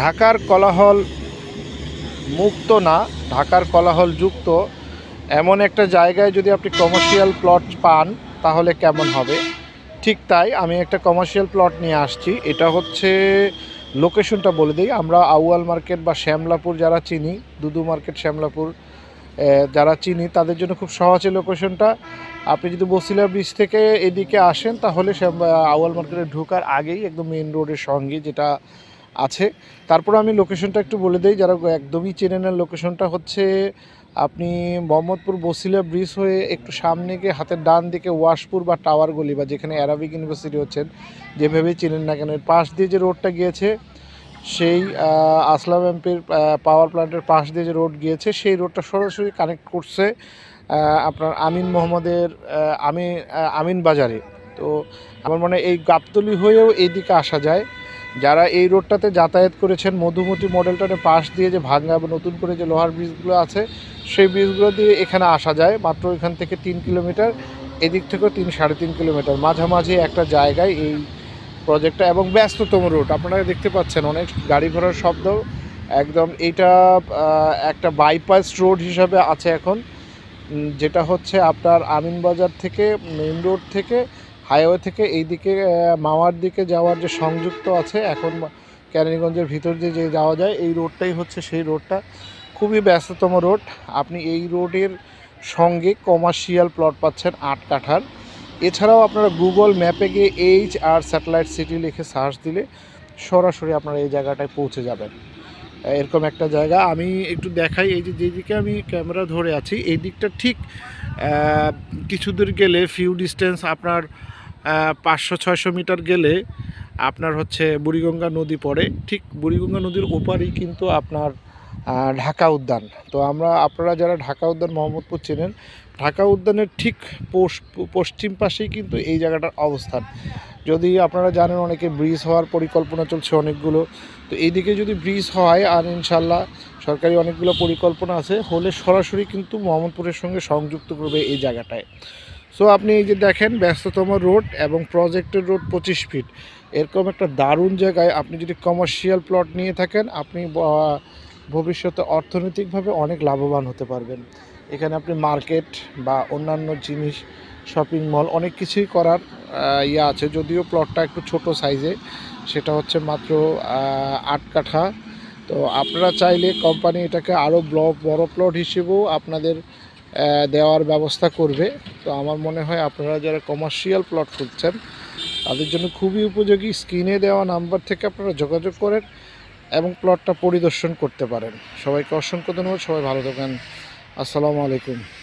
ঢাকার কলাহল মুক্ত না ঢাকার কলাহল যুক্ত এমন একটা জায়গায় যদি আপনি কমার্শিয়াল প্লট পান তাহলে কেমন হবে ঠিক তাই আমি একটা কমার্শিয়াল প্লট নিয়ে আসছি এটা হচ্ছে লোকেশনটা বলে দিই আমরা আউয়াল মার্কেট বা শ্যামলাপুর যারা চিনি দুদু মার্কেট শ্যামলাপুর যারা চিনি তাদের জন্য খুব সহজে লোকেশনটা আপনি যদি বসিলা ব্রিজ থেকে এদিকে আসেন তাহলে আউয়াল মার্কেটে ঢোকার আগেই একদম মেন রোডের সঙ্গে যেটা আছে তারপর আমি লোকেশনটা একটু বলে দিই যারা একদমই চেনে না লোকেশনটা হচ্ছে আপনি মোহাম্মদপুর বসিলা ব্রিজ হয়ে একটু সামনে গিয়ে হাতের ডান দিকে ওয়াশপুর বা টাওয়ার গলি বা যেখানে অ্যারাবিক ইউনিভার্সিটি হচ্ছেন যেভাবেই চেনেন না কেন পাশ দিয়ে যে রোডটা গিয়েছে সেই আসলাম এমপির পাওয়ার প্ল্যান্টের পাশ দিয়ে যে রোড গিয়েছে সেই রোডটা সরাসরি কানেক্ট করছে আপনার আমিন মোহাম্মদের আমি আমিন বাজারে তো আমার মনে এই গাবতলি হয়েও এইদিকে আসা যায় যারা এই রোডটাতে যাতায়াত করেছেন মধুমতি মডেলটার পাশ দিয়ে যে ভাঙ্গা নতুন করে যে লোহার ব্রিজগুলো আছে সেই ব্রিজগুলো দিয়ে এখানে আসা যায় মাত্র এখান থেকে তিন কিলোমিটার এদিক থেকেও তিন সাড়ে তিন কিলোমিটার মাঝামাঝি একটা জায়গায় এই প্রজেক্টটা এবং ব্যস্ততম রোড আপনারা দেখতে পাচ্ছেন অনেক গাড়ি ঘোড়ার শব্দ একদম এটা একটা বাইপাস রোড হিসাবে আছে এখন যেটা হচ্ছে আপনার আমিনবাজার থেকে মেইন রোড থেকে হাইওয়ে থেকে এই দিকে মাওয়ার দিকে যাওয়ার যে সংযুক্ত আছে এখন ক্যানিগঞ্জের ভিতর দিয়ে যে যাওয়া যায় এই রোডটাই হচ্ছে সেই রোডটা খুবই ব্যস্ততম রোড আপনি এই রোডের সঙ্গে কমার্শিয়াল প্লট পাচ্ছেন আট কাঠার এছাড়াও আপনারা গুগল ম্যাপে গিয়ে এইচ আর স্যাটেলাইট সিটি লিখে সার্চ দিলে সরাসরি আপনারা এই জায়গাটায় পৌঁছে যাবেন এরকম একটা জায়গা আমি একটু দেখাই এই যে যেদিকে আমি ক্যামেরা ধরে আছি এই দিকটা ঠিক কিছু দূর গেলে ফিউ ডিস্টেন্স আপনার পাঁচশো ছয়শো মিটার গেলে আপনার হচ্ছে বুড়িগঙ্গা নদী পড়ে ঠিক বুড়িগঙ্গা নদীর ওপারেই কিন্তু আপনার ঢাকা উদ্যান তো আমরা আপনারা যারা ঢাকা উদ্যান মোহাম্মদপুর চেনেন ঢাকা উদ্যানের ঠিক পশ্চিম পাশেই কিন্তু এই জায়গাটার অবস্থান যদি আপনারা জানেন অনেকে ব্রিজ হওয়ার পরিকল্পনা চলছে অনেকগুলো তো এইদিকে যদি ব্রিজ হয় আর ইনশাল্লাহ সরকারি অনেকগুলো পরিকল্পনা আছে হলে সরাসরি কিন্তু মোহাম্মদপুরের সঙ্গে সংযুক্ত করবে এই জায়গাটায় সো আপনি এই যে দেখেন ব্যস্ততম রোড এবং প্রজেক্টের রোড পঁচিশ ফিট এরকম একটা দারুণ জায়গায় আপনি যদি কমার্শিয়াল প্লট নিয়ে থাকেন আপনি ভবিষ্যতে অর্থনৈতিকভাবে অনেক লাভবান হতে পারবেন এখানে আপনি মার্কেট বা অন্যান্য জিনিস শপিং মল অনেক কিছুই করার ইয়ে আছে যদিও প্লটটা একটু ছোট সাইজে সেটা হচ্ছে মাত্র আট কাঠা তো আপনারা চাইলে কোম্পানি এটাকে আরও বড় প্লট হিসেবেও আপনাদের দেওয়ার ব্যবস্থা করবে তো আমার মনে হয় আপনারা যারা কমার্শিয়াল প্লট খুঁজছেন তাদের জন্য খুবই উপযোগী স্ক্রিনে দেওয়া নাম্বার থেকে আপনারা যোগাযোগ করেন এবং প্লটটা পরিদর্শন করতে পারেন সবাইকে অসংখ্য ধন্যবাদ সবাই ভালো থাকেন আসসালামু আলাইকুম